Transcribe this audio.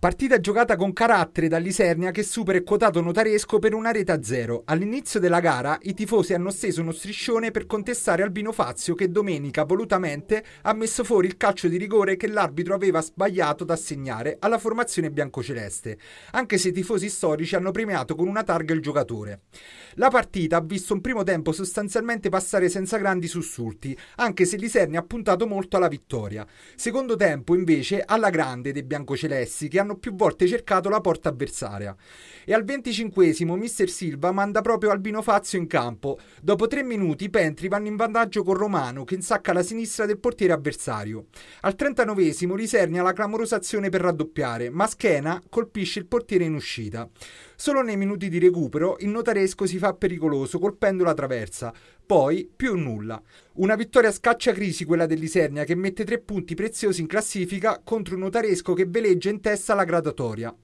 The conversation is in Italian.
Partita giocata con carattere dall'Isernia che supera il quotato notaresco per una rete a zero. All'inizio della gara i tifosi hanno steso uno striscione per contestare Albino Fazio che domenica volutamente ha messo fuori il calcio di rigore che l'arbitro aveva sbagliato da assegnare alla formazione biancoceleste, anche se i tifosi storici hanno premiato con una targa il giocatore. La partita ha visto un primo tempo sostanzialmente passare senza grandi sussulti, anche se l'Isernia ha puntato molto alla vittoria. Secondo tempo invece alla grande dei biancocelesti che hanno hanno più volte cercato la porta avversaria. E al 25esimo Mister Silva manda proprio Albino Fazio in campo. Dopo tre minuti i Pentri vanno in vantaggio con Romano che insacca la sinistra del portiere avversario. Al 39esimo risernia la clamorosa azione per raddoppiare, ma Schena colpisce il portiere in uscita. Solo nei minuti di recupero il notaresco si fa pericoloso colpendo la traversa, poi più nulla. Una vittoria scaccia crisi quella dell'Isernia che mette tre punti preziosi in classifica contro un notaresco che veleggia in testa la gradatoria.